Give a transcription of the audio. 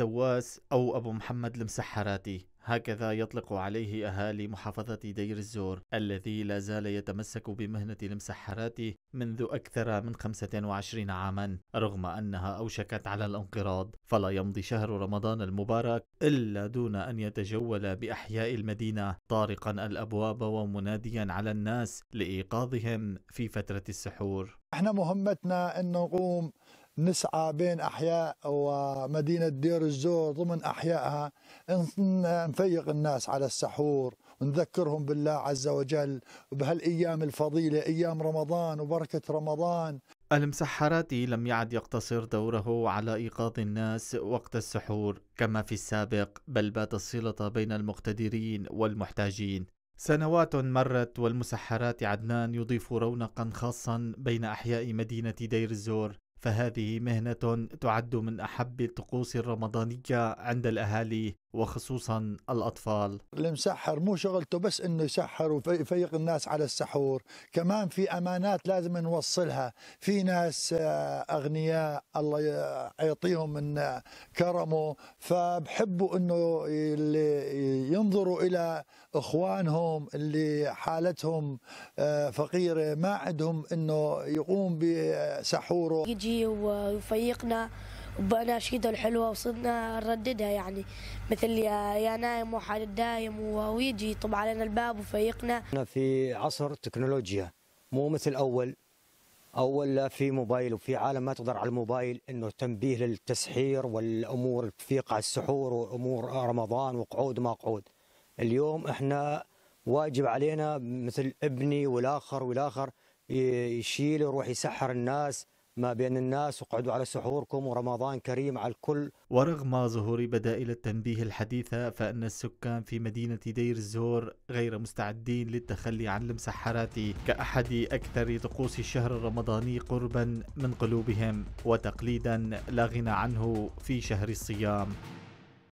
السواس أو أبو محمد المسحراتي هكذا يطلق عليه أهالي محافظة دير الزور الذي لا زال يتمسك بمهنة المسحرات منذ أكثر من 25 عاما رغم أنها أوشكت على الانقراض فلا يمضي شهر رمضان المبارك إلا دون أن يتجول بأحياء المدينة طارقا الأبواب ومناديا على الناس لإيقاظهم في فترة السحور احنا مهمتنا أن نقوم نسعى بين أحياء ومدينة دير الزور ضمن أحيائها نفيق الناس على السحور ونذكرهم بالله عز وجل بهالأيام الفضيلة أيام رمضان وبركة رمضان المسحراتي لم يعد يقتصر دوره على إيقاظ الناس وقت السحور كما في السابق بل بات الصلة بين المقتدرين والمحتاجين سنوات مرت والمسحرات عدنان يضيف رونقا خاصا بين أحياء مدينة دير الزور فهذه مهنة تعد من أحب الطقوس الرمضانية عند الأهالي وخصوصا الأطفال المسحر مو شغلته بس أنه يسحر ويفيق الناس على السحور كمان في أمانات لازم نوصلها في ناس آه، أغنياء الله يعطيهم من آه، كرمه فبحبوا أنه ينظروا إلى إخوانهم اللي حالتهم آه، فقيرة ما عندهم أنه يقوم بسحوره يجي ويفيقنا وبأناشيده الحلوة وصرنا نرددها يعني مثل يا نايم وحال الدايم ويجي يطب علينا الباب وفيقنا احنا في عصر تكنولوجيا مو مثل أول أول لا في موبايل وفي عالم ما تقدر على الموبايل أنه تنبيه للتسحير والأمور التفيق على السحور وأمور رمضان وقعود ما قعود اليوم احنا واجب علينا مثل ابني والاخر والاخر يشيل يروح يسحر الناس ما بين الناس وقعدوا على سحوركم ورمضان كريم على الكل ورغم ظهور بدائل التنبيه الحديثة فإن السكان في مدينة دير الزور غير مستعدين للتخلي عن المسحرات كأحد أكثر طقوس الشهر الرمضاني قربا من قلوبهم وتقليدا لا غنى عنه في شهر الصيام